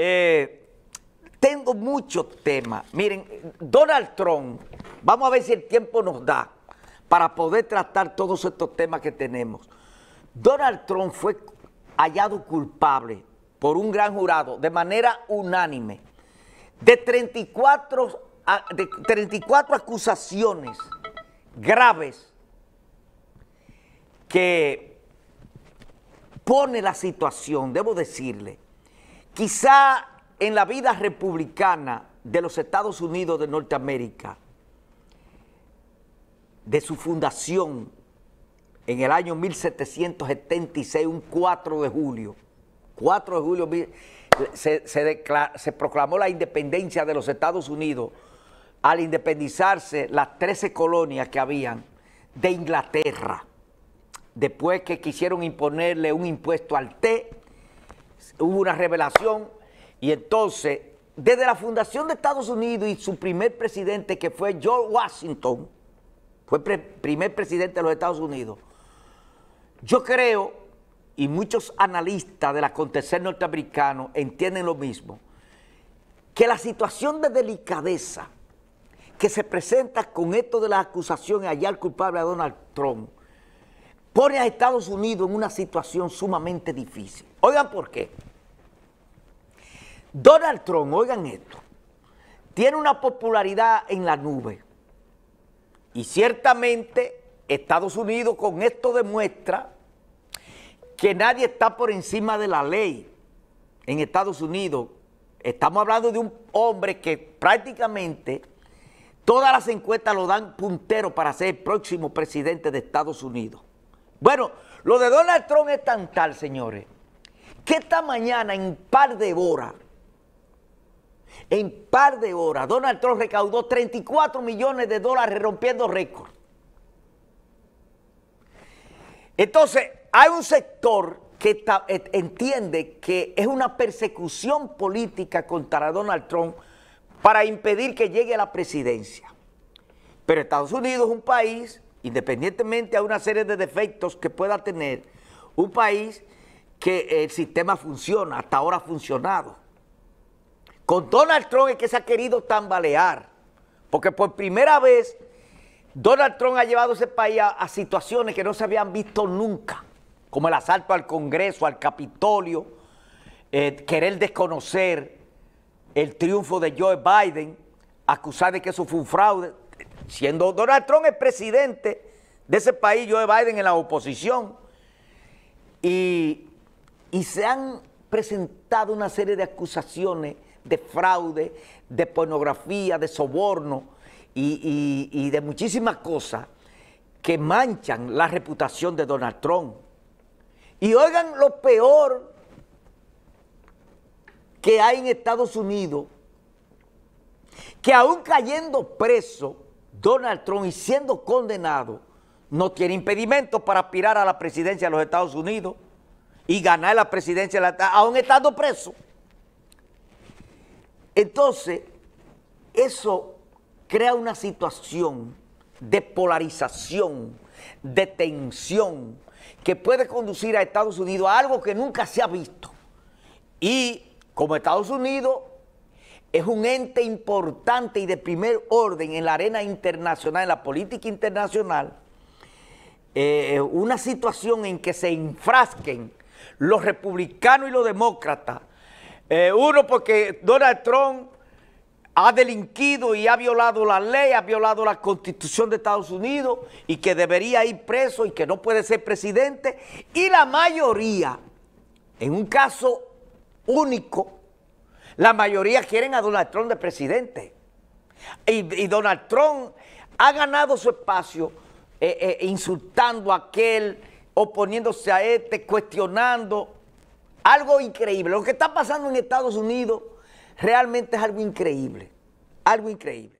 Eh, tengo muchos temas, Miren, Donald Trump, vamos a ver si el tiempo nos da para poder tratar todos estos temas que tenemos. Donald Trump fue hallado culpable por un gran jurado de manera unánime de 34, de 34 acusaciones graves que pone la situación, debo decirle, Quizá en la vida republicana de los Estados Unidos de Norteamérica, de su fundación en el año 1776, un 4 de julio, 4 de julio se, proclamó la independencia de los Estados Unidos al independizarse las 13 colonias que habían de Inglaterra, después que quisieron imponerle un impuesto al té hubo una revelación y entonces, desde la fundación de Estados Unidos y su primer presidente, que fue George Washington, fue el primer presidente de los Estados Unidos, yo creo, y muchos analistas del acontecer norteamericano entienden lo mismo, que la situación de delicadeza que se presenta con esto de las acusaciones allá al culpable a Donald Trump, pone a Estados Unidos en una situación sumamente difícil. Oigan por qué. Donald Trump, oigan esto, tiene una popularidad en la nube. Y ciertamente Estados Unidos con esto demuestra que nadie está por encima de la ley en Estados Unidos. Estamos hablando de un hombre que prácticamente todas las encuestas lo dan puntero para ser el próximo presidente de Estados Unidos. Bueno, lo de Donald Trump es tan tal, señores, que esta mañana en par de horas, en par de horas, Donald Trump recaudó 34 millones de dólares rompiendo récord. Entonces, hay un sector que eh, entiende que es una persecución política contra Donald Trump para impedir que llegue a la presidencia. Pero Estados Unidos es un país independientemente a una serie de defectos que pueda tener, un país que el sistema funciona, hasta ahora ha funcionado. Con Donald Trump es que se ha querido tambalear, porque por primera vez Donald Trump ha llevado ese país a, situaciones que no se habían visto nunca, como el asalto al Congreso, al Capitolio, eh, querer desconocer el triunfo de Joe Biden, acusar de que eso fue un fraude siendo Donald Trump el presidente de ese país, Joe Biden en la oposición, y, se han presentado una serie de acusaciones de fraude, de pornografía, de soborno y, y, de muchísimas cosas que manchan la reputación de Donald Trump. Y oigan lo peor que hay en Estados Unidos, que aún cayendo preso, Donald Trump y siendo condenado no tiene impedimento para aspirar a la presidencia de los Estados Unidos y ganar la presidencia, aún estando preso. Entonces, eso crea una situación de polarización, de tensión, que puede conducir a Estados Unidos a algo que nunca se ha visto. Y como Estados Unidos es un ente importante y de primer orden en la arena internacional, en la política internacional, eh, una situación en que se enfrasquen los republicanos y los demócratas. Eh, uno porque Donald Trump ha delinquido y ha violado la ley, ha violado la constitución de Estados Unidos y que debería ir preso y que no puede ser presidente. Y la mayoría, en un caso único, la mayoría quieren a Donald Trump de presidente. Y, Donald Trump ha ganado su espacio eh, eh, insultando a aquel, oponiéndose a este, cuestionando. Algo increíble. Lo que está pasando en Estados Unidos realmente es algo increíble. Algo increíble.